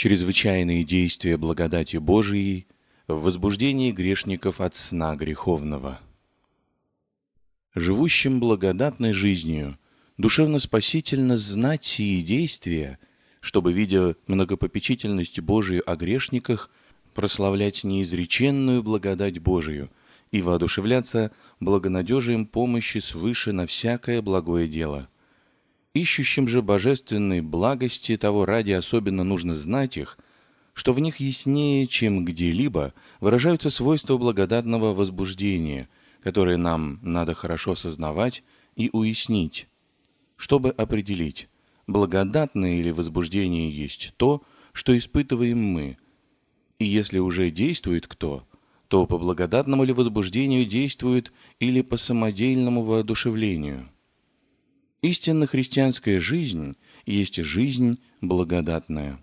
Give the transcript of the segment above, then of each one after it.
чрезвычайные действия благодати Божией в возбуждении грешников от сна греховного. Живущим благодатной жизнью душевно спасительно знать сие действия, чтобы, видя многопопечительность Божию о грешниках, прославлять неизреченную благодать Божию и воодушевляться благонадежием помощи свыше на всякое благое дело – Ищущим же божественной благости того ради особенно нужно знать их, что в них яснее, чем где-либо, выражаются свойства благодатного возбуждения, которые нам надо хорошо сознавать и уяснить. Чтобы определить, благодатное или возбуждение есть то, что испытываем мы, и если уже действует кто, то по благодатному ли возбуждению действует или по самодельному воодушевлению – Истинно христианская жизнь есть жизнь благодатная.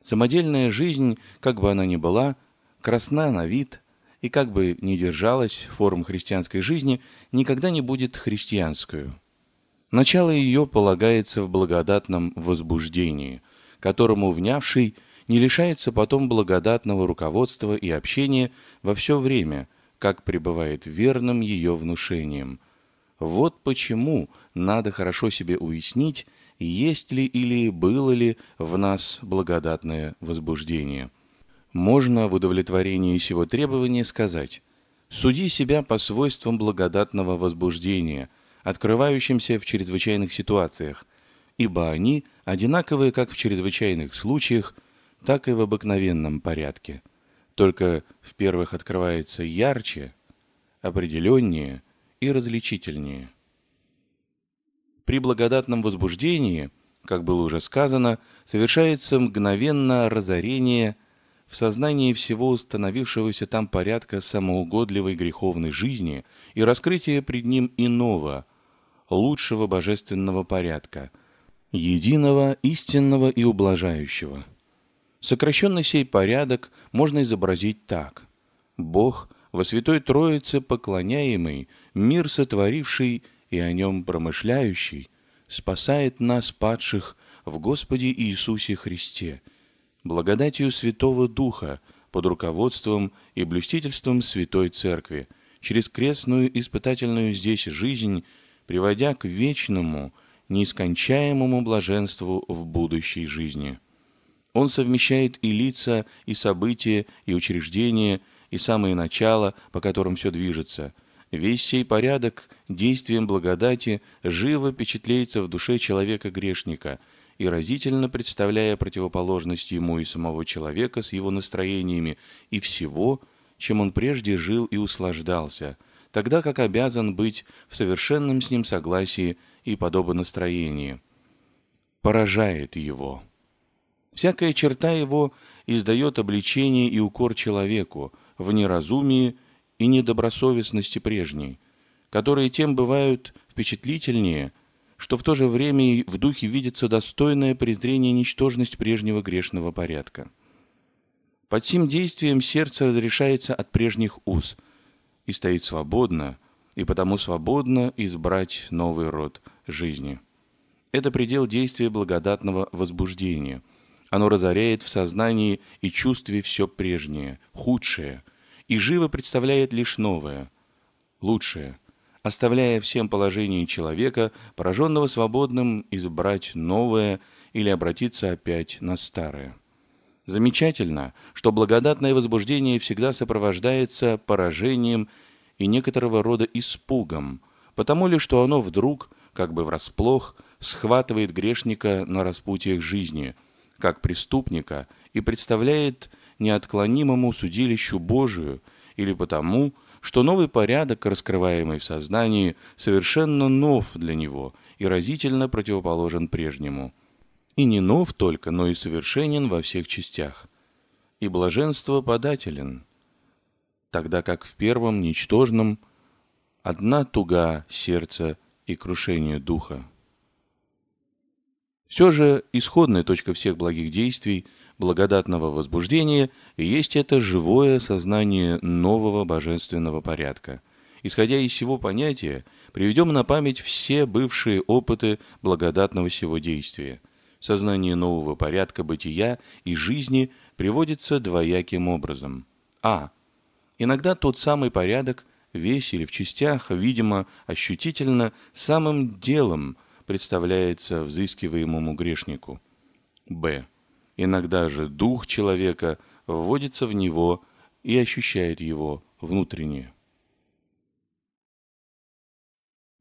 Самодельная жизнь, как бы она ни была, красна на вид, и как бы ни держалась форм христианской жизни, никогда не будет христианскую. Начало ее полагается в благодатном возбуждении, которому внявший не лишается потом благодатного руководства и общения во все время, как пребывает верным ее внушением – вот почему надо хорошо себе уяснить, есть ли или было ли в нас благодатное возбуждение. Можно в удовлетворении сего требования сказать «Суди себя по свойствам благодатного возбуждения, открывающимся в чрезвычайных ситуациях, ибо они одинаковые как в чрезвычайных случаях, так и в обыкновенном порядке. Только в первых открывается ярче, определеннее – и различительнее. При благодатном возбуждении, как было уже сказано, совершается мгновенно разорение в сознании всего установившегося там порядка самоугодливой греховной жизни и раскрытие пред ним иного, лучшего божественного порядка, единого, истинного и ублажающего. Сокращенный сей порядок можно изобразить так. Бог – во Святой Троице поклоняемый – мир сотворивший и о нем промышляющий, спасает нас, падших, в Господе Иисусе Христе, благодатью Святого Духа, под руководством и блюстительством Святой Церкви, через крестную испытательную здесь жизнь, приводя к вечному, неискончаемому блаженству в будущей жизни. Он совмещает и лица, и события, и учреждения, и самые начала, по которым все движется, Весь сей порядок действием благодати живо впечатляется в душе человека-грешника – и разительно представляя противоположность ему и самого человека с его настроениями и всего, чем он прежде жил и услаждался, тогда как обязан быть в совершенном с ним согласии и настроении, Поражает его. Всякая черта его издает обличение и укор человеку в неразумии и недобросовестности прежней, которые тем бывают впечатлительнее, что в то же время и в духе видится достойное презрение ничтожность прежнего грешного порядка. Под сим действием сердце разрешается от прежних уз и стоит свободно, и потому свободно избрать новый род жизни. Это предел действия благодатного возбуждения. Оно разоряет в сознании и чувстве все прежнее, худшее – и живо представляет лишь новое, лучшее, оставляя всем положение человека, пораженного свободным избрать новое или обратиться опять на старое. Замечательно, что благодатное возбуждение всегда сопровождается поражением и некоторого рода испугом, потому ли, что оно вдруг, как бы врасплох, схватывает грешника на распутиях жизни, как преступника, и представляет – неотклонимому судилищу Божию или потому, что новый порядок, раскрываемый в сознании, совершенно нов для него и разительно противоположен прежнему. И не нов только, но и совершенен во всех частях. И блаженство подателен. Тогда как в первом ничтожном одна туга сердца и крушение духа. Все же исходная точка всех благих действий – благодатного возбуждения есть это живое сознание нового божественного порядка. Исходя из всего понятия, приведем на память все бывшие опыты благодатного сего действия. Сознание нового порядка бытия и жизни приводится двояким образом. А. Иногда тот самый порядок, весь или в частях, видимо, ощутительно, самым делом представляется взыскиваемому грешнику. Б. Иногда же дух человека вводится в него и ощущает его внутренне.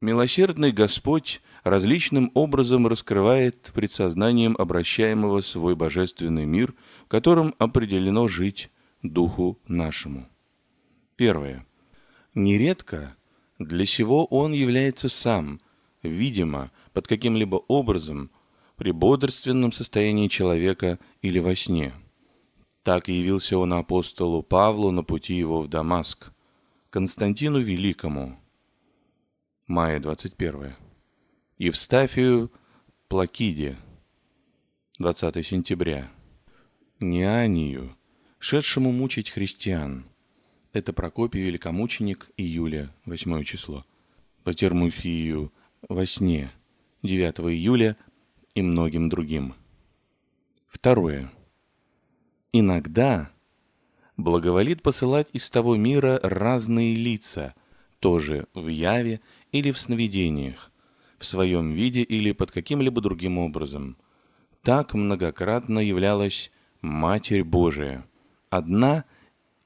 Милосердный Господь различным образом раскрывает пред сознанием обращаемого свой божественный мир, в котором определено жить духу нашему. Первое. Нередко для сего он является сам, видимо, под каким-либо образом при бодрственном состоянии человека или во сне. Так явился он апостолу Павлу на пути его в Дамаск, Константину Великому, мая 21, Евстафию Плакиде, 20 сентября, Неанию, шедшему мучить христиан. Это Прокопий Великомученик, июля, 8 число. По Термуфию, во сне, 9 июля, и многим другим. Второе. Иногда благоволит посылать из того мира разные лица, тоже в яве или в сновидениях, в своем виде или под каким-либо другим образом. Так многократно являлась Матерь Божия, одна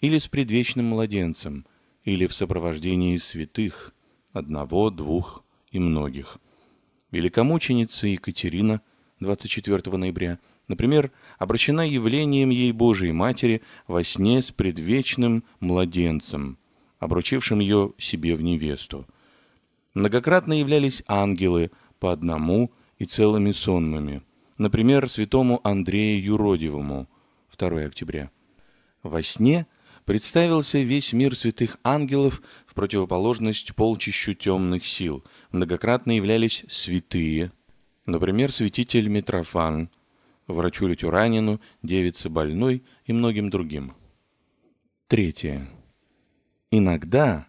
или с предвечным младенцем, или в сопровождении святых, одного, двух и многих. Великомученица Екатерина 24 ноября, например, обращена явлением ей Божией Матери во сне с предвечным младенцем, обручившим ее себе в невесту. Многократно являлись ангелы по одному и целыми сонными, например, святому Андрею Юродивому 2 октября. Во сне представился весь мир святых ангелов в противоположность полчищу темных сил – многократно являлись святые, например, святитель Митрофан, врачу Ретюранину, девице больной и многим другим. Третье. Иногда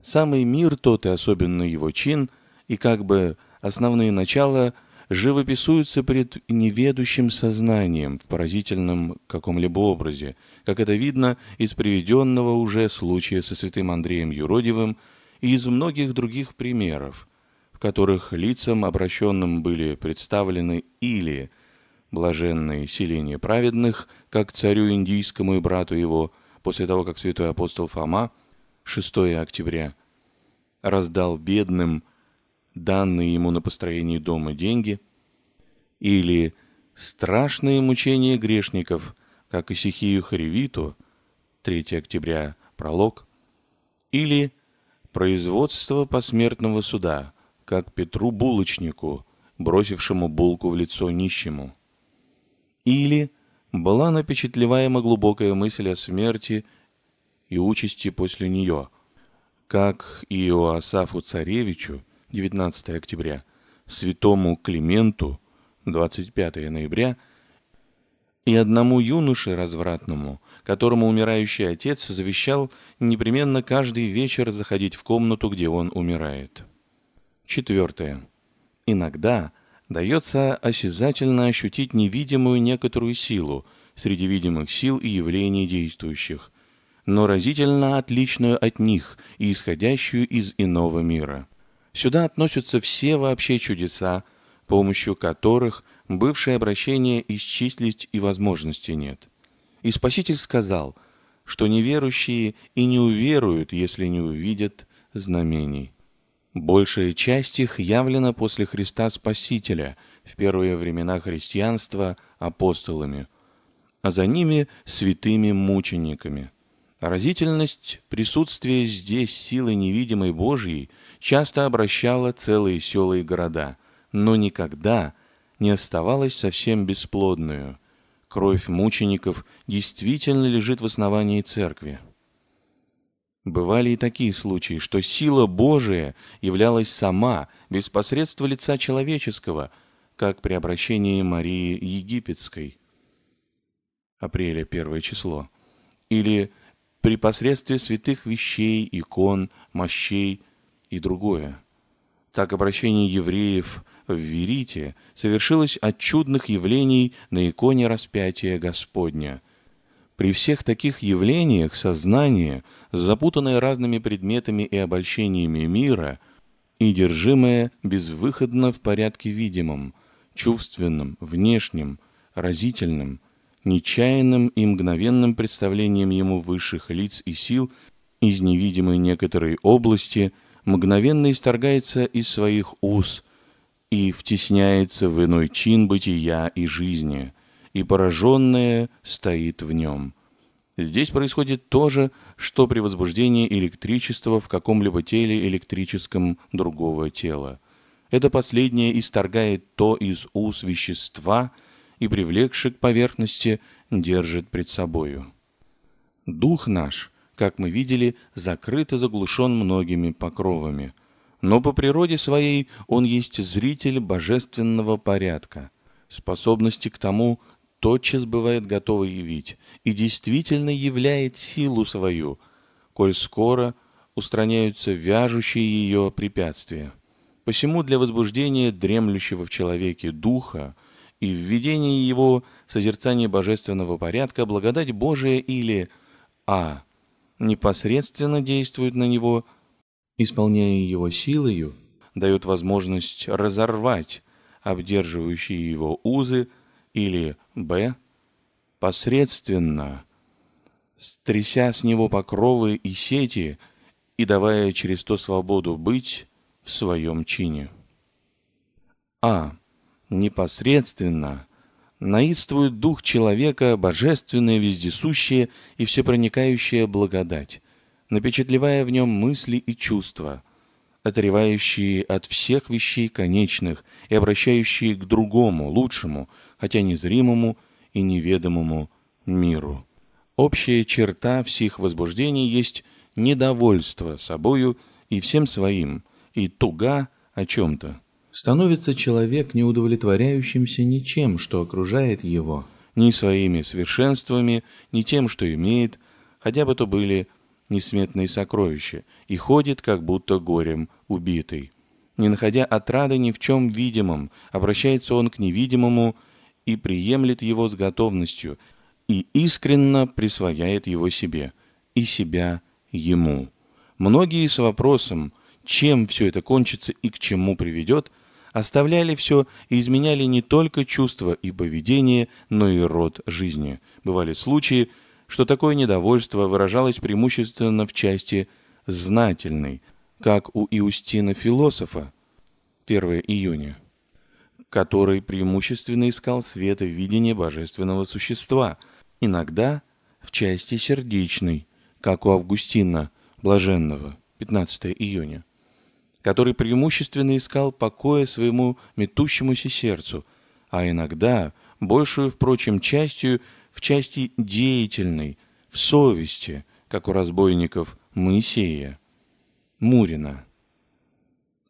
самый мир тот и особенно его чин и как бы основные начала живописуются пред неведущим сознанием в поразительном каком-либо образе, как это видно из приведенного уже случая со святым Андреем Юродивым – и из многих других примеров, в которых лицам обращенным были представлены или блаженные селения праведных, как царю индийскому и брату его, после того, как святой апостол Фома 6 октября раздал бедным данные ему на построение дома деньги, или страшные мучения грешников, как Исихию Харевиту, 3 октября, пролог, или производство посмертного суда, как Петру Булочнику, бросившему булку в лицо нищему. Или была напечатлеваема глубокая мысль о смерти и участи после нее, как и Иоасафу Царевичу, 19 октября, святому Клименту, 25 ноября, и одному юноше развратному, которому умирающий отец завещал непременно каждый вечер заходить в комнату, где он умирает. Четвертое. Иногда дается осязательно ощутить невидимую некоторую силу среди видимых сил и явлений действующих, но разительно отличную от них и исходящую из иного мира. Сюда относятся все вообще чудеса, помощью которых бывшее обращение исчислить и возможности нет. И Спаситель сказал, что неверующие и не уверуют, если не увидят знамений. Большая часть их явлена после Христа Спасителя в первые времена христианства апостолами, а за ними святыми мучениками. Разительность присутствия здесь силы невидимой Божьей часто обращала целые села и города, но никогда не оставалась совсем бесплодную – кровь мучеников действительно лежит в основании церкви. Бывали и такие случаи, что сила Божия являлась сама, без посредства лица человеческого, как при обращении Марии Египетской. Апреля первое число. Или при посредстве святых вещей, икон, мощей и другое. Так обращение евреев в Верите совершилось от чудных явлений на иконе распятия Господня. При всех таких явлениях сознание, запутанное разными предметами и обольщениями мира, и держимое безвыходно в порядке видимом, чувственным, внешним, разительным, нечаянным и мгновенным представлением ему высших лиц и сил из невидимой некоторой области, мгновенно исторгается из своих уз – и втесняется в иной чин бытия и жизни, и пораженное стоит в нем. Здесь происходит то же, что при возбуждении электричества в каком-либо теле электрическом другого тела. Это последнее исторгает то из ус вещества и, привлекши к поверхности, держит пред собою. Дух наш, как мы видели, закрыт и заглушен многими покровами – но по природе своей он есть зритель божественного порядка, способности к тому тотчас бывает готова явить и действительно являет силу свою, коль скоро устраняются вяжущие ее препятствия. Посему для возбуждения дремлющего в человеке духа и введения его созерцания божественного порядка благодать Божия или а. непосредственно действует на него – исполняя его силою, дает возможность разорвать обдерживающие его узы или б. посредственно, стряся с него покровы и сети и давая через то свободу быть в своем чине. А. Непосредственно наиствует дух человека божественное вездесущее и всепроникающая благодать, напечатлевая в нем мысли и чувства, отрывающие от всех вещей конечных и обращающие к другому, лучшему, хотя незримому и неведомому миру. Общая черта всех возбуждений есть недовольство собою и всем своим, и туга о чем-то. Становится человек неудовлетворяющимся ничем, что окружает его, ни своими совершенствами, ни тем, что имеет, хотя бы то были несметные сокровища и ходит, как будто горем убитый. Не находя отрады ни в чем видимом, обращается он к невидимому и приемлет его с готовностью, и искренно присвояет его себе, и себя ему. Многие с вопросом, чем все это кончится и к чему приведет, оставляли все и изменяли не только чувства и поведение, но и род жизни. Бывали случаи, что такое недовольство выражалось преимущественно в части знательной, как у Иустина философа, 1 июня, который преимущественно искал света в видении божественного существа, иногда в части сердечной, как у Августина Блаженного, 15 июня, который преимущественно искал покоя своему метущемуся сердцу, а иногда, большую, впрочем, частью, в части деятельной, в совести, как у разбойников Моисея, Мурина,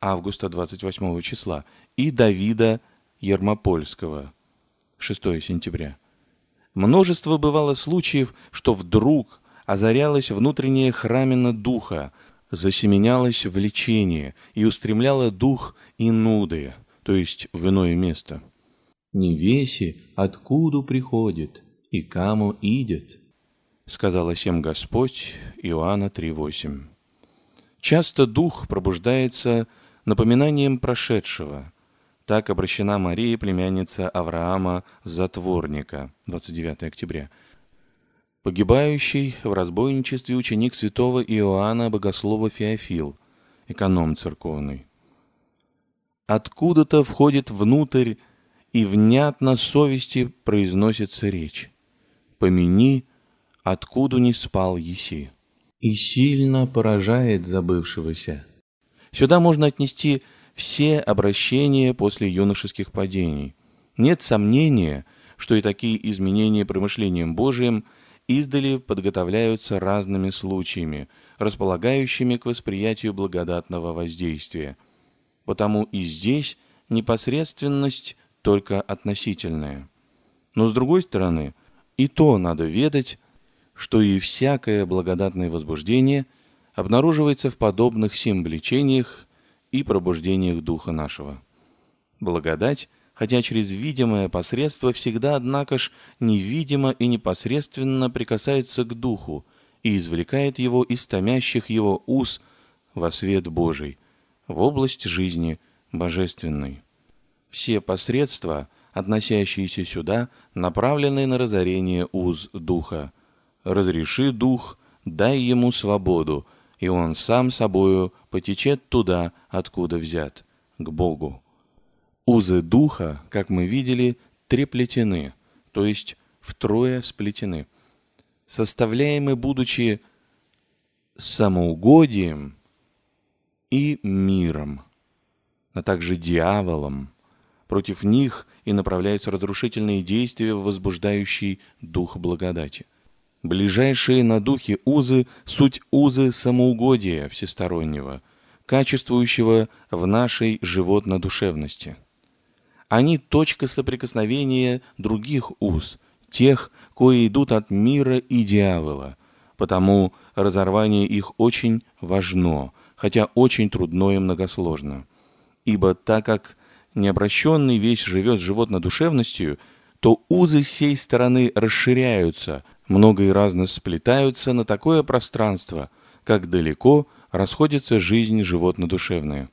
августа 28 числа, и Давида Ермопольского, 6 сентября. Множество бывало случаев, что вдруг озарялась внутренняя храмина духа, засеменялось влечение и устремляло дух и инуды, то есть в иное место. «Невеси, откуда приходит?» и кому идет, сказала всем Господь Иоанна 3.8. Часто дух пробуждается напоминанием прошедшего. Так обращена Мария, племянница Авраама, затворника, 29 октября. Погибающий в разбойничестве ученик святого Иоанна Богослова Феофил, эконом церковный. Откуда-то входит внутрь, и внятно совести произносится речь помяни, откуда не спал еси». И сильно поражает забывшегося. Сюда можно отнести все обращения после юношеских падений. Нет сомнения, что и такие изменения промышлением Божиим издали подготовляются разными случаями, располагающими к восприятию благодатного воздействия. Потому и здесь непосредственность только относительная. Но с другой стороны – и то надо ведать, что и всякое благодатное возбуждение обнаруживается в подобных всем влечениях и пробуждениях духа нашего. Благодать, хотя через видимое посредство, всегда, однако ж, невидимо и непосредственно прикасается к духу и извлекает его из томящих его уз во свет Божий, в область жизни божественной. Все посредства – относящиеся сюда, направленные на разорение уз духа. Разреши дух, дай ему свободу, и он сам собою потечет туда, откуда взят, к Богу. Узы духа, как мы видели, треплетены, то есть втрое сплетены. Составляемы, будучи самоугодием и миром, а также дьяволом, Против них и направляются разрушительные действия, возбуждающие дух благодати. Ближайшие на духе узы – суть узы самоугодия всестороннего, качествующего в нашей животно-душевности. Они – точка соприкосновения других уз, тех, кои идут от мира и дьявола, потому разорвание их очень важно, хотя очень трудно и многосложно. Ибо так как – необращенный весь живет животно-душевностью, то узы сей стороны расширяются, много и разно сплетаются на такое пространство, как далеко расходится жизнь животно-душевная.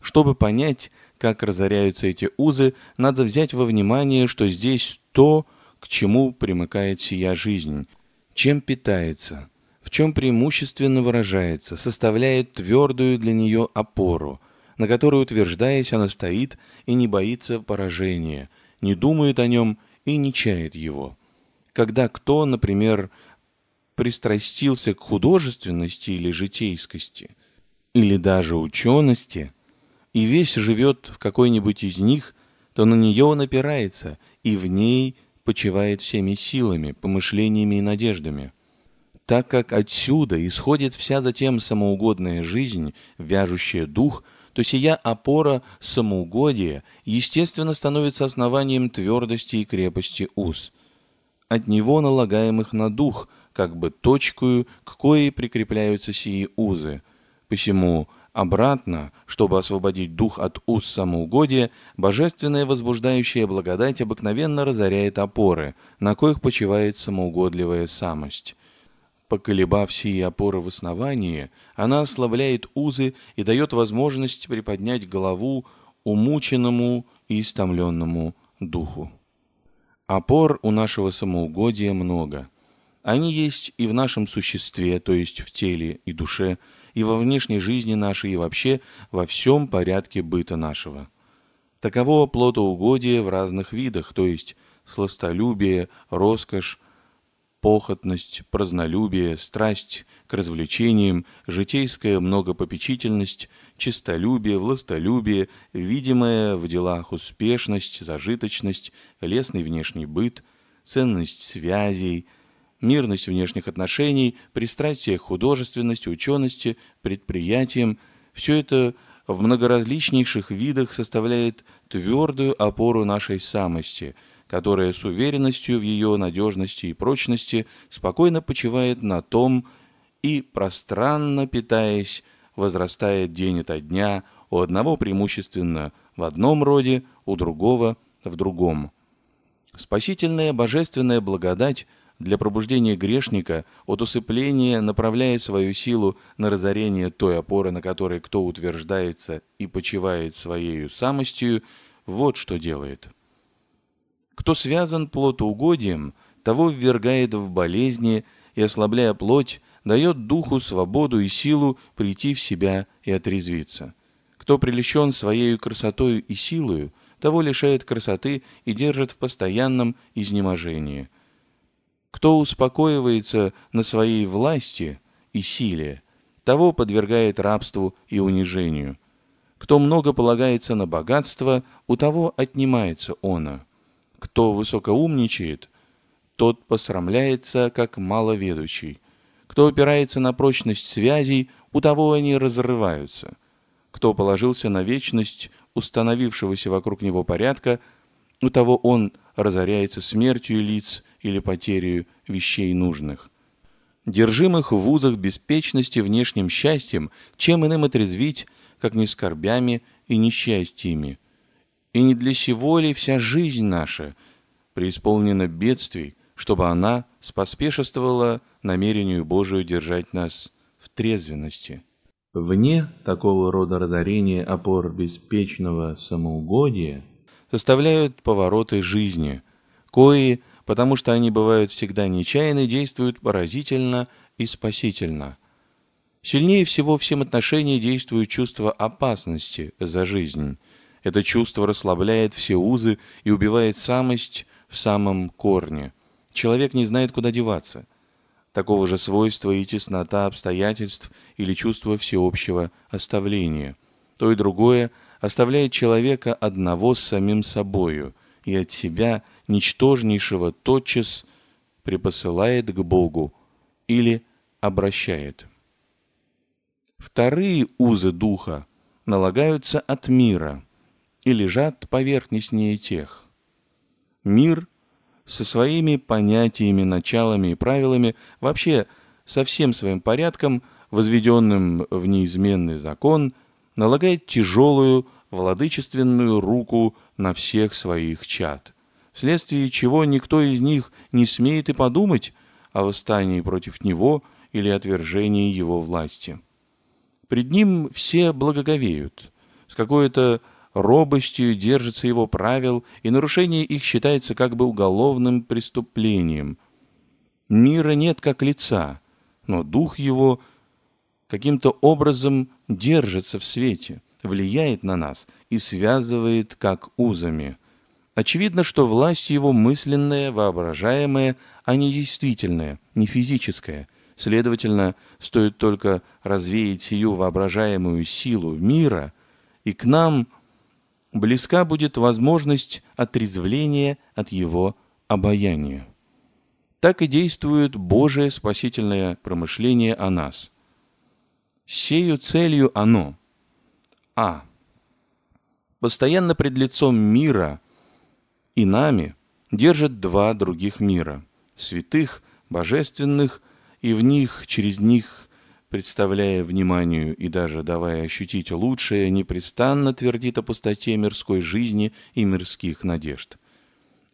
Чтобы понять, как разоряются эти узы, надо взять во внимание, что здесь то, к чему примыкает сия жизнь, чем питается, в чем преимущественно выражается, составляет твердую для нее опору – на которой, утверждаясь, она стоит и не боится поражения, не думает о нем и не чает его. Когда кто, например, пристрастился к художественности или житейскости, или даже учености, и весь живет в какой-нибудь из них, то на нее он опирается, и в ней почивает всеми силами, помышлениями и надеждами. Так как отсюда исходит вся затем самоугодная жизнь, вяжущая дух – то сия опора самоугодия, естественно, становится основанием твердости и крепости уз, от него налагаемых на дух, как бы точкую, к коей прикрепляются сии узы. Посему обратно, чтобы освободить дух от уз самоугодия, божественная возбуждающая благодать обыкновенно разоряет опоры, на коих почивает самоугодливая самость. Поколебав сие опоры в основании, она ослабляет узы и дает возможность приподнять голову умученному и истомленному духу. Опор у нашего самоугодия много. Они есть и в нашем существе, то есть в теле и душе, и во внешней жизни нашей, и вообще во всем порядке быта нашего. Таково плотоугодие в разных видах, то есть сластолюбие, роскошь, похотность, празнолюбие, страсть к развлечениям, житейская многопопечительность, чистолюбие, властолюбие, видимая в делах успешность, зажиточность, лесный внешний быт, ценность связей, мирность внешних отношений, пристрастие к художественности, учености, предприятиям – все это в многоразличнейших видах составляет твердую опору нашей самости – которая с уверенностью в ее надежности и прочности спокойно почивает на том и, пространно питаясь, возрастает день ото дня у одного преимущественно в одном роде, у другого в другом. Спасительная божественная благодать для пробуждения грешника от усыпления направляет свою силу на разорение той опоры, на которой кто утверждается и почивает своею самостью, вот что делает. Кто связан плотоугодием, того ввергает в болезни и, ослабляя плоть, дает духу свободу и силу прийти в себя и отрезвиться. Кто прелещен своей красотою и силою, того лишает красоты и держит в постоянном изнеможении. Кто успокоивается на своей власти и силе, того подвергает рабству и унижению. Кто много полагается на богатство, у того отнимается оно. Кто высокоумничает, тот посрамляется, как маловедущий. Кто опирается на прочность связей, у того они разрываются. Кто положился на вечность установившегося вокруг него порядка, у того он разоряется смертью лиц или потерей вещей нужных. Держимых в узах беспечности внешним счастьем, чем иным отрезвить, как не скорбями и несчастьями – и не для сего ли вся жизнь наша преисполнена бедствий, чтобы она споспешествовала намерению Божию держать нас в трезвенности. Вне такого рода разорения опор беспечного самоугодия составляют повороты жизни, кои, потому что они бывают всегда нечаянны, действуют поразительно и спасительно. Сильнее всего в всем отношении действует чувство опасности за жизнь, это чувство расслабляет все узы и убивает самость в самом корне. Человек не знает, куда деваться. Такого же свойства и теснота обстоятельств или чувство всеобщего оставления. То и другое оставляет человека одного с самим собою и от себя, ничтожнейшего, тотчас припосылает к Богу или обращает. Вторые узы духа налагаются от мира – и лежат поверхностнее тех. Мир со своими понятиями, началами и правилами, вообще со всем своим порядком, возведенным в неизменный закон, налагает тяжелую, владычественную руку на всех своих чад, вследствие чего никто из них не смеет и подумать о восстании против него или отвержении его власти. Пред ним все благоговеют, с какой-то робостью держится его правил, и нарушение их считается как бы уголовным преступлением. Мира нет как лица, но дух его каким-то образом держится в свете, влияет на нас и связывает как узами. Очевидно, что власть его мысленная, воображаемая, а не действительная, не физическая – Следовательно, стоит только развеять сию воображаемую силу мира, и к нам близка будет возможность отрезвления от его обаяния. Так и действует Божие спасительное промышление о нас. Сею целью оно. А. Постоянно пред лицом мира и нами держит два других мира – святых, божественных, и в них, через них представляя вниманию и даже давая ощутить лучшее, непрестанно твердит о пустоте мирской жизни и мирских надежд.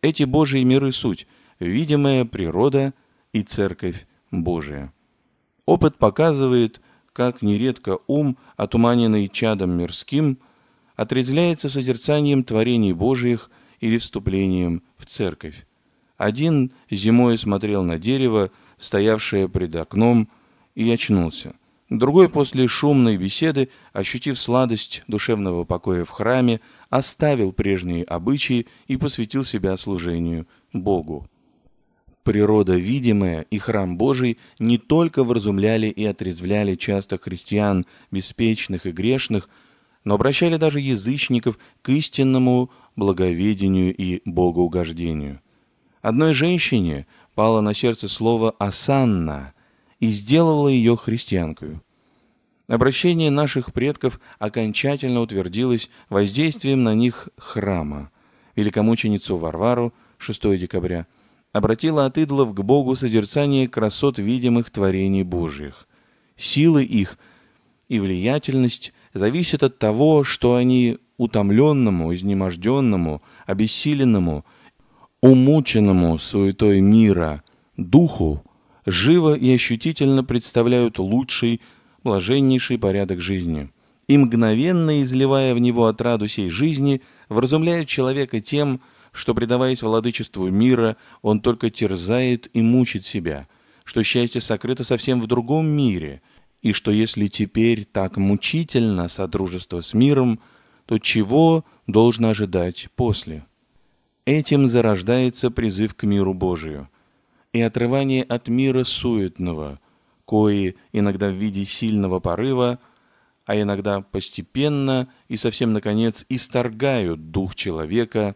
Эти Божьи миры – суть, видимая природа и Церковь Божия. Опыт показывает, как нередко ум, отуманенный чадом мирским, отрезвляется созерцанием творений Божьих или вступлением в Церковь. Один зимой смотрел на дерево, стоявшее пред окном – и очнулся. Другой после шумной беседы, ощутив сладость душевного покоя в храме, оставил прежние обычаи и посвятил себя служению Богу. Природа видимая и храм Божий не только вразумляли и отрезвляли часто христиан, беспечных и грешных, но обращали даже язычников к истинному благоведению и богоугождению. Одной женщине пало на сердце слово «осанна», и сделала ее христианкою. Обращение наших предков окончательно утвердилось воздействием на них храма. Великомученицу Варвару 6 декабря обратила от идолов к Богу созерцание красот видимых творений Божьих. Силы их и влиятельность зависят от того, что они утомленному, изнеможденному, обессиленному, умученному суетой мира духу живо и ощутительно представляют лучший, блаженнейший порядок жизни. И мгновенно изливая в него отраду сей жизни, вразумляют человека тем, что, предаваясь владычеству мира, он только терзает и мучит себя, что счастье сокрыто совсем в другом мире, и что если теперь так мучительно содружество с миром, то чего должно ожидать после? Этим зарождается призыв к миру Божию – и отрывание от мира суетного, кои иногда в виде сильного порыва, а иногда постепенно и совсем, наконец, исторгают дух человека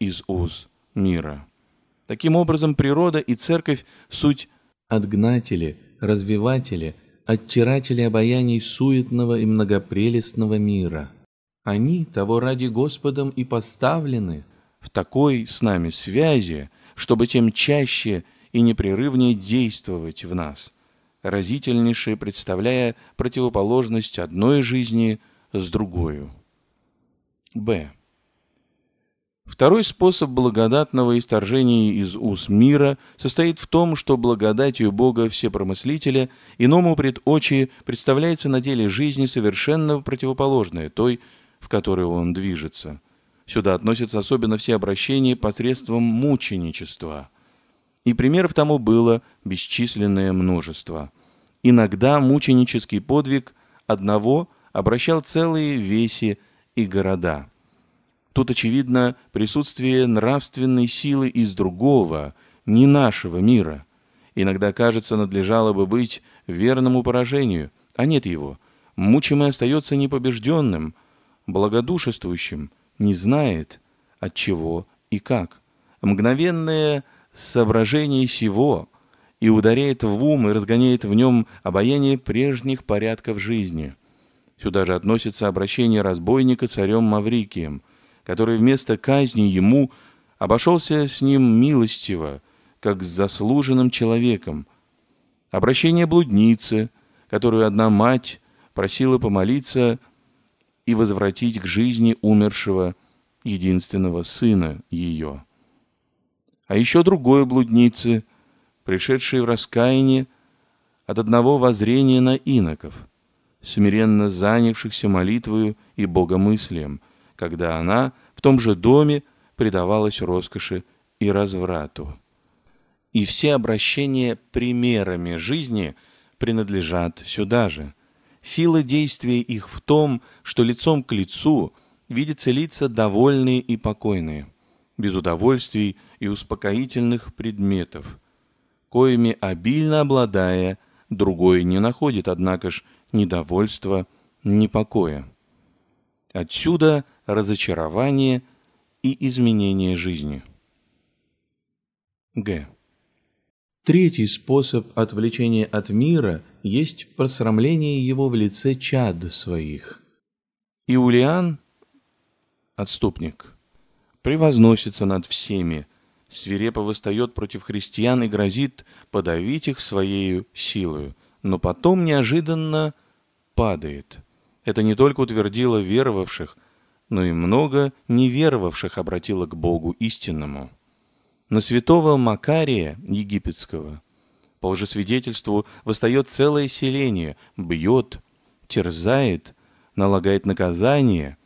из уз мира. Таким образом, природа и церковь – суть отгнатели, развиватели, оттиратели обаяний суетного и многопрелестного мира. Они того ради Господом и поставлены в такой с нами связи, чтобы тем чаще – и непрерывнее действовать в нас, разительнейшее представляя противоположность одной жизни с другой. Б. Второй способ благодатного исторжения из уз мира состоит в том, что благодатью Бога Всепромыслителя иному пред очи представляется на деле жизни совершенно противоположное той, в которой он движется. Сюда относятся особенно все обращения посредством мученичества – и примеров тому было бесчисленное множество. Иногда мученический подвиг одного обращал целые веси и города. Тут очевидно присутствие нравственной силы из другого, не нашего мира. Иногда, кажется, надлежало бы быть верному поражению, а нет его. Мучимый остается непобежденным, благодушествующим, не знает, от чего и как. Мгновенное – соображений сего и ударяет в ум и разгоняет в нем обаяние прежних порядков жизни. Сюда же относится обращение разбойника царем Маврикием, который вместо казни ему обошелся с ним милостиво, как с заслуженным человеком. Обращение блудницы, которую одна мать просила помолиться и возвратить к жизни умершего единственного сына ее а еще другой блудницы, пришедшей в раскаяние от одного воззрения на иноков, смиренно занявшихся молитвою и богомыслием, когда она в том же доме предавалась роскоши и разврату. И все обращения примерами жизни принадлежат сюда же. Сила действия их в том, что лицом к лицу видятся лица довольные и покойные – без удовольствий и успокоительных предметов, коими обильно обладая, другой не находит, однако ж, недовольства, ни покоя. Отсюда разочарование и изменение жизни. Г. Третий способ отвлечения от мира есть просрамление его в лице чад своих. Иулиан – отступник – превозносится над всеми, свирепо восстает против христиан и грозит подавить их своей силою, но потом неожиданно падает. Это не только утвердило веровавших, но и много неверовавших обратило к Богу истинному. На святого Макария египетского по уже свидетельству, восстает целое селение, бьет, терзает, налагает наказание.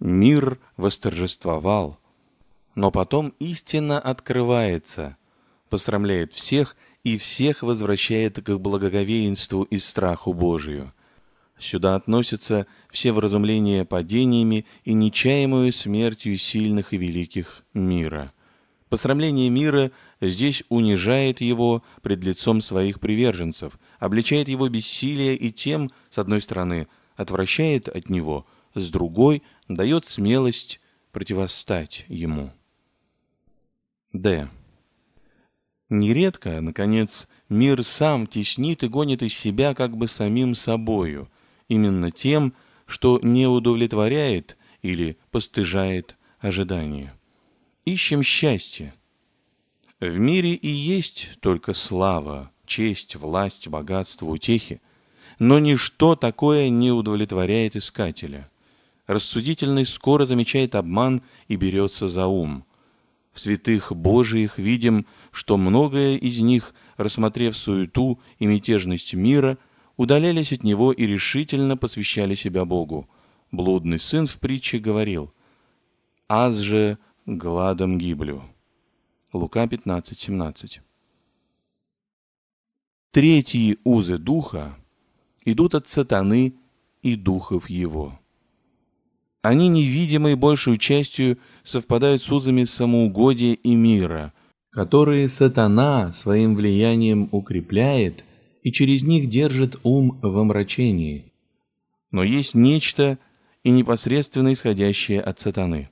Мир восторжествовал – но потом истина открывается, посрамляет всех и всех возвращает к благоговеинству и страху Божию. Сюда относятся все вразумления падениями и нечаемую смертью сильных и великих мира. Посрамление мира здесь унижает его пред лицом своих приверженцев, обличает его бессилие и тем, с одной стороны, отвращает от него, с другой дает смелость противостать ему. Д. Нередко, наконец, мир сам теснит и гонит из себя как бы самим собою, именно тем, что не удовлетворяет или постыжает ожидания. Ищем счастье. В мире и есть только слава, честь, власть, богатство, утехи. Но ничто такое не удовлетворяет искателя. Рассудительный скоро замечает обман и берется за ум – в святых Божиих видим, что многое из них, рассмотрев суету и мятежность мира, удалялись от него и решительно посвящали себя Богу. Блудный сын в притче говорил «Аз же гладом гиблю». Лука 15:17. Третьи узы духа идут от сатаны и духов его. Они невидимые большую частью совпадают с узами самоугодия и мира, которые сатана своим влиянием укрепляет и через них держит ум в омрачении. Но есть нечто и непосредственно исходящее от сатаны.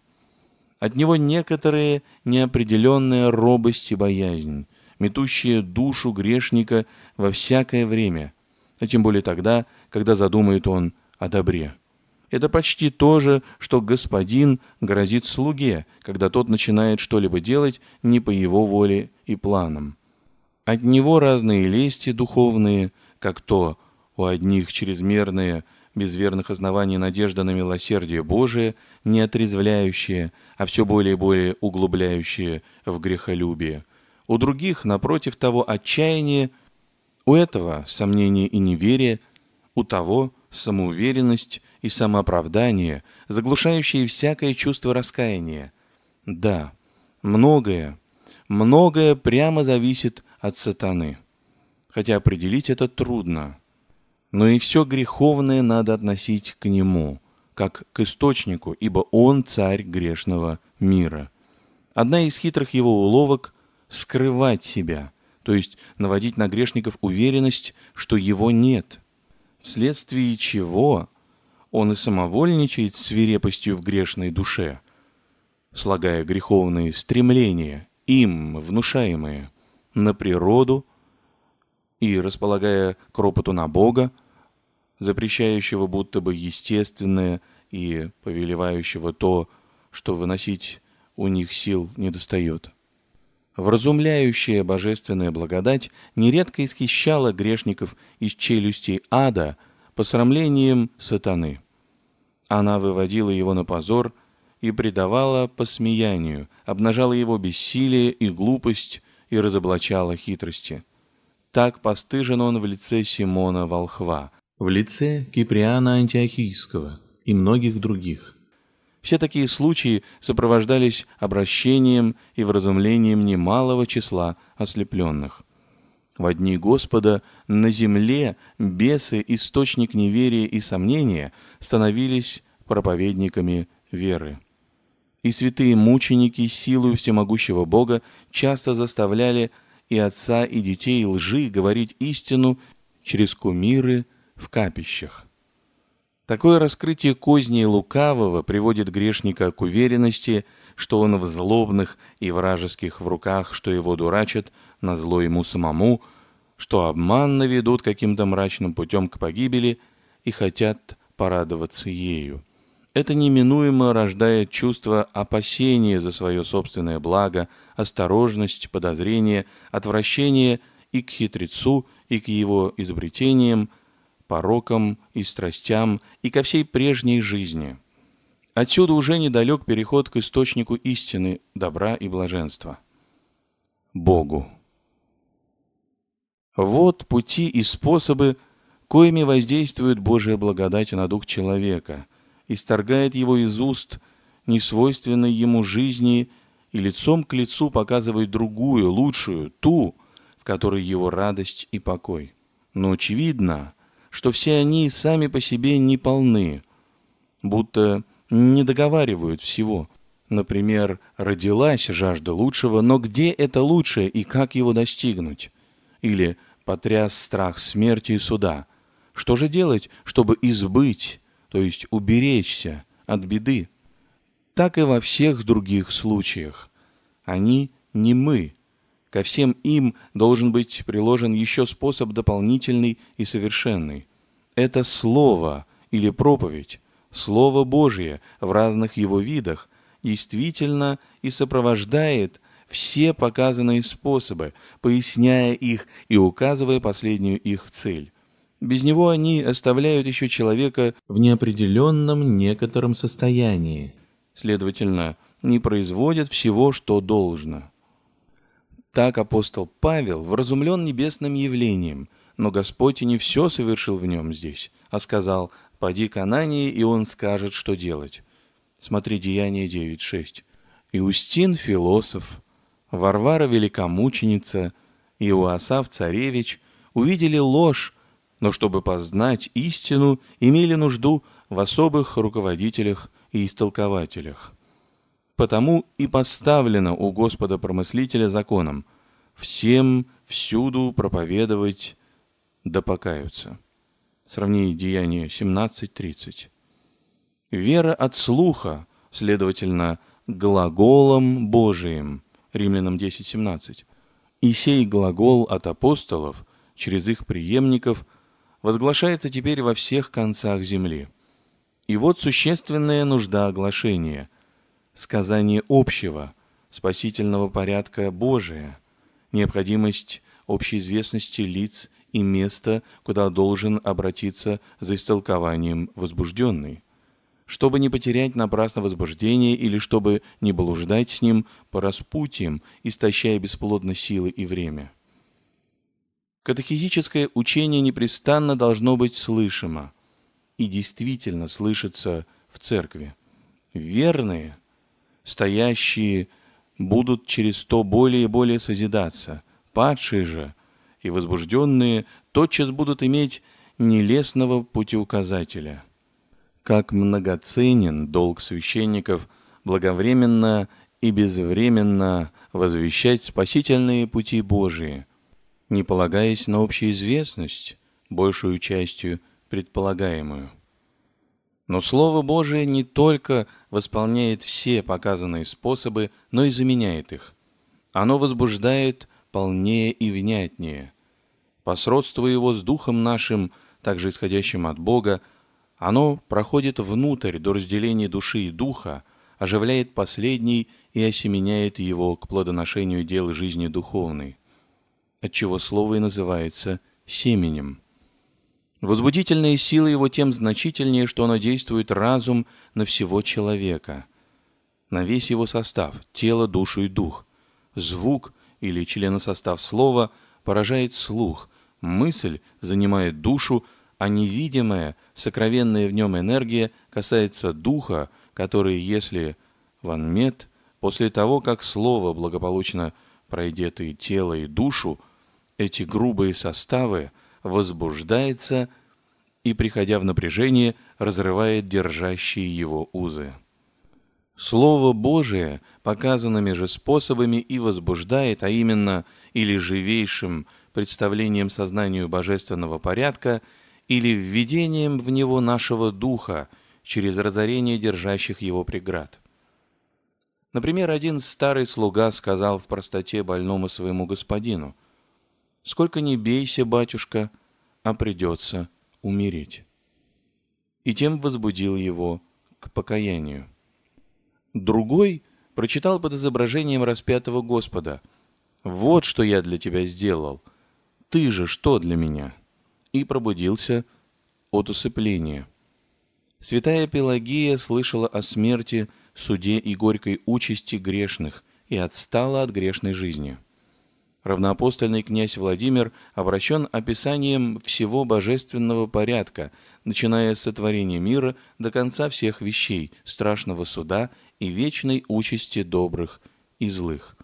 От него некоторые неопределенная робость и боязнь, метущие душу грешника во всякое время, а тем более тогда, когда задумает он о добре. Это почти то же, что господин грозит слуге, когда тот начинает что-либо делать не по его воле и планам. От него разные лести духовные, как то у одних чрезмерные, без верных оснований надежда на милосердие Божие, не отрезвляющие, а все более и более углубляющие в грехолюбие. У других, напротив того, отчаяние, у этого сомнение и неверие, у того – самоуверенность и самооправдание, заглушающие всякое чувство раскаяния. Да, многое, многое прямо зависит от сатаны. Хотя определить это трудно. Но и все греховное надо относить к нему, как к источнику, ибо он царь грешного мира. Одна из хитрых его уловок – скрывать себя, то есть наводить на грешников уверенность, что его нет – вследствие чего он и самовольничает свирепостью в грешной душе, слагая греховные стремления, им внушаемые, на природу и располагая кропоту на Бога, запрещающего будто бы естественное и повелевающего то, что выносить у них сил недостает. Вразумляющая божественная благодать нередко исхищала грешников из челюсти ада посрамлением сатаны. Она выводила его на позор и предавала посмеянию, обнажала его бессилие и глупость и разоблачала хитрости. Так постыжен он в лице Симона Волхва, в лице Киприана Антиохийского и многих других. Все такие случаи сопровождались обращением и вразумлением немалого числа ослепленных. В одни Господа на земле бесы, источник неверия и сомнения, становились проповедниками веры. И святые мученики силою всемогущего Бога часто заставляли и отца, и детей лжи говорить истину через кумиры в капищах. Такое раскрытие козни лукавого приводит грешника к уверенности, что он в злобных и вражеских в руках, что его дурачат на зло ему самому, что обманно ведут каким-то мрачным путем к погибели и хотят порадоваться ею. Это неминуемо рождает чувство опасения за свое собственное благо, осторожность, подозрение, отвращение и к хитрецу, и к его изобретениям – порокам и страстям и ко всей прежней жизни. Отсюда уже недалек переход к источнику истины, добра и блаженства – Богу. Вот пути и способы, коими воздействует Божья благодать на дух человека, исторгает его из уст, несвойственной ему жизни, и лицом к лицу показывает другую, лучшую, ту, в которой его радость и покой. Но очевидно, что все они сами по себе не полны, будто не договаривают всего. Например, родилась жажда лучшего, но где это лучшее и как его достигнуть? Или потряс страх смерти и суда. Что же делать, чтобы избыть, то есть уберечься от беды? Так и во всех других случаях. Они не мы – Ко всем им должен быть приложен еще способ дополнительный и совершенный. Это слово или проповедь, слово Божье в разных его видах, действительно и сопровождает все показанные способы, поясняя их и указывая последнюю их цель. Без него они оставляют еще человека в неопределенном некотором состоянии. Следовательно, не производят всего, что должно. Так апостол Павел вразумлен небесным явлением, но Господь и не все совершил в нем здесь, а сказал «Поди к Анании, и он скажет, что делать». Смотри Деяние 9.6. Иустин – философ, Варвара – великомученица, Иоасав – царевич, увидели ложь, но чтобы познать истину, имели нужду в особых руководителях и истолкователях потому и поставлено у Господа промыслителя законом всем всюду проповедовать да покаются. Сравни Деяние 17.30. Вера от слуха, следовательно, глаголом Божиим, Римлянам 10.17. И сей глагол от апостолов, через их преемников, возглашается теперь во всех концах земли. И вот существенная нужда оглашения – сказание общего, спасительного порядка Божия, необходимость общеизвестности лиц и места, куда должен обратиться за истолкованием возбужденный. Чтобы не потерять напрасно возбуждение или чтобы не блуждать с ним по распутиям, истощая бесплодно силы и время. Катехизическое учение непрестанно должно быть слышимо и действительно слышится в церкви. Верные – стоящие будут через то более и более созидаться. Падшие же и возбужденные тотчас будут иметь нелестного путеуказателя. Как многоценен долг священников благовременно и безвременно возвещать спасительные пути Божии, не полагаясь на общеизвестность, большую частью предполагаемую. Но Слово Божие не только восполняет все показанные способы, но и заменяет их. Оно возбуждает полнее и внятнее. По сродству его с Духом нашим, также исходящим от Бога, оно проходит внутрь до разделения души и духа, оживляет последний и осеменяет его к плодоношению дел жизни духовной, отчего слово и называется «семенем». Возбудительные силы его тем значительнее, что она действует разум на всего человека, на весь его состав, тело, душу и дух. Звук или членосостав слова поражает слух, мысль занимает душу, а невидимая, сокровенная в нем энергия касается духа, который, если ван мед после того, как слово благополучно пройдет и тело, и душу, эти грубые составы – возбуждается и, приходя в напряжение, разрывает держащие его узы. Слово Божие показанными же способами и возбуждает, а именно или живейшим представлением сознанию божественного порядка, или введением в него нашего духа через разорение держащих его преград. Например, один старый слуга сказал в простоте больному своему господину – Сколько не бейся, батюшка, а придется умереть. И тем возбудил его к покаянию. Другой прочитал под изображением распятого Господа. «Вот что я для тебя сделал! Ты же что для меня?» И пробудился от усыпления. Святая Пелагея слышала о смерти, суде и горькой участи грешных и отстала от грешной жизни. Равноапостольный князь Владимир обращен описанием всего божественного порядка, начиная с сотворения мира до конца всех вещей, страшного суда и вечной участи добрых и злых.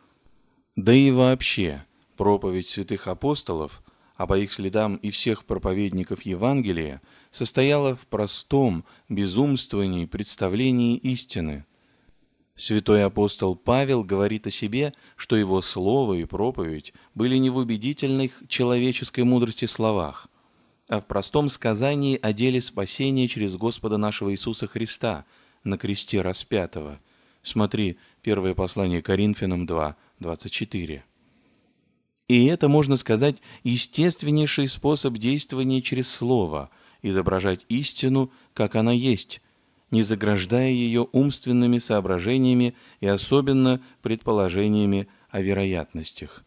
Да и вообще, проповедь святых апостолов, а по их следам и всех проповедников Евангелия, состояла в простом безумствовании представлении истины – Святой апостол Павел говорит о себе, что его слово и проповедь были не в убедительных человеческой мудрости словах, а в простом сказании о деле спасения через Господа нашего Иисуса Христа на кресте распятого. Смотри, первое послание Коринфянам 2, 24. И это, можно сказать, естественнейший способ действования через слово, изображать истину, как она есть, не заграждая ее умственными соображениями и особенно предположениями о вероятностях.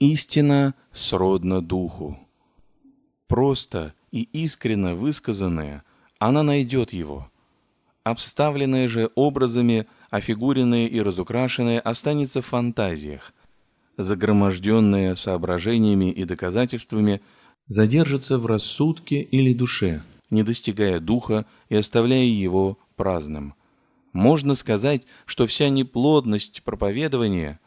Истина сродна духу. Просто и искренно высказанная, она найдет его. Обставленная же образами, офигуренная и разукрашенная, останется в фантазиях. Загроможденная соображениями и доказательствами, задержится в рассудке или душе – не достигая духа и оставляя его праздным. Можно сказать, что вся неплодность проповедования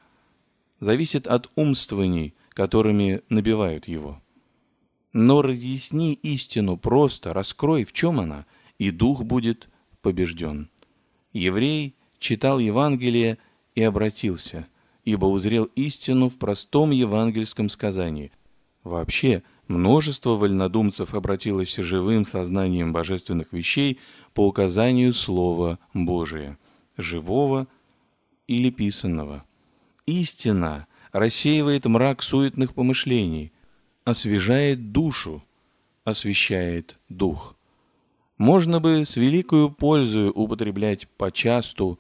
зависит от умствований, которыми набивают его. Но разъясни истину просто, раскрой, в чем она, и дух будет побежден. Еврей читал Евангелие и обратился, ибо узрел истину в простом евангельском сказании. Вообще, Множество вольнодумцев обратилось живым сознанием божественных вещей по указанию Слова Божия, живого или писанного. Истина рассеивает мрак суетных помышлений, освежает душу, освещает дух. Можно бы с великою пользою употреблять почасту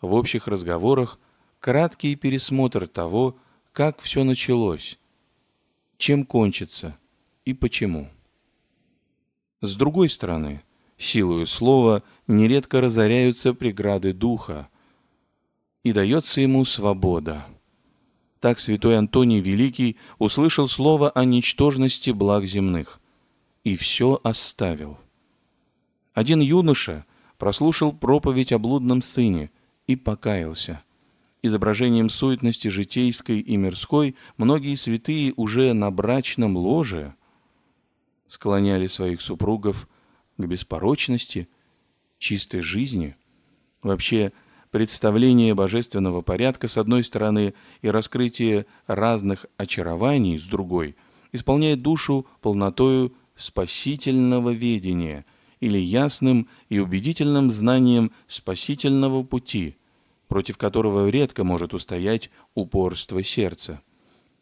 в общих разговорах краткий пересмотр того, как все началось, чем кончится и почему. С другой стороны, силою слова нередко разоряются преграды духа, и дается ему свобода. Так святой Антоний Великий услышал слово о ничтожности благ земных и все оставил. Один юноша прослушал проповедь о блудном сыне и покаялся изображением суетности житейской и мирской, многие святые уже на брачном ложе склоняли своих супругов к беспорочности, чистой жизни. Вообще, представление божественного порядка с одной стороны и раскрытие разных очарований с другой исполняет душу полнотою спасительного ведения или ясным и убедительным знанием спасительного пути – против которого редко может устоять упорство сердца.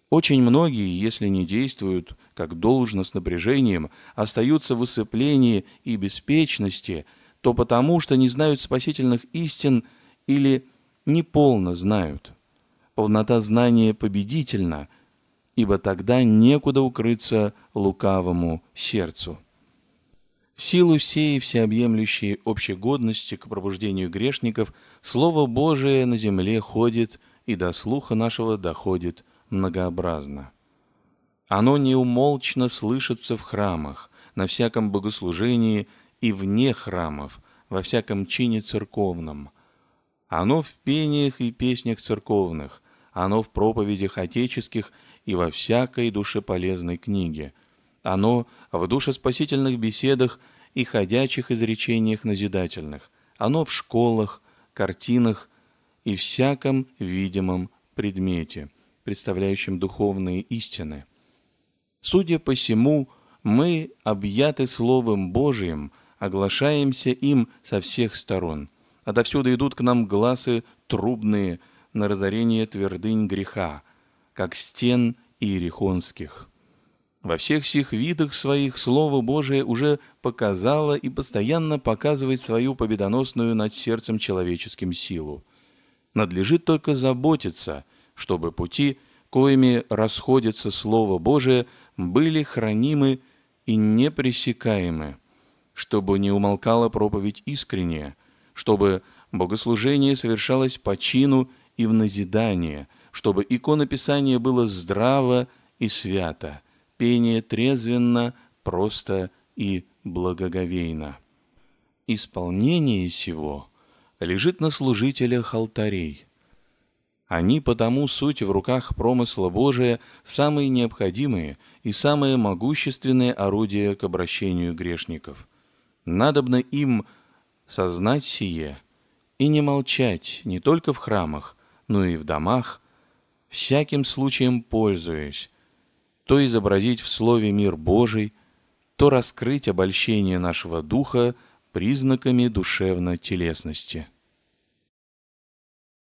Очень многие, если не действуют как должно с напряжением, остаются в усыплении и беспечности, то потому, что не знают спасительных истин или неполно знают. Полнота знания победительна, ибо тогда некуда укрыться лукавому сердцу силу сей всеобъемлющей общегодности к пробуждению грешников, Слово Божие на земле ходит и до слуха нашего доходит многообразно. Оно неумолчно слышится в храмах, на всяком богослужении и вне храмов, во всяком чине церковном. Оно в пениях и песнях церковных, оно в проповедях отеческих и во всякой душеполезной книге – оно в душеспасительных беседах и ходячих изречениях назидательных. Оно в школах, картинах и всяком видимом предмете, представляющем духовные истины. Судя по сему, мы, объяты Словом Божиим, оглашаемся им со всех сторон. Отовсюду идут к нам глазы трубные на разорение твердынь греха, как стен иерихонских. Во всех сих видах своих Слово Божие уже показало и постоянно показывает свою победоносную над сердцем человеческим силу. Надлежит только заботиться, чтобы пути, коими расходится Слово Божие, были хранимы и непресекаемы, чтобы не умолкала проповедь искренняя, чтобы богослужение совершалось по чину и в назидание, чтобы иконописание было здраво и свято – пение трезвенно, просто и благоговейно. Исполнение сего лежит на служителях алтарей. Они потому суть в руках промысла Божия самые необходимые и самые могущественные орудия к обращению грешников. Надобно им сознать сие и не молчать не только в храмах, но и в домах, всяким случаем пользуясь, то изобразить в слове мир Божий, то раскрыть обольщение нашего духа признаками душевно-телесности.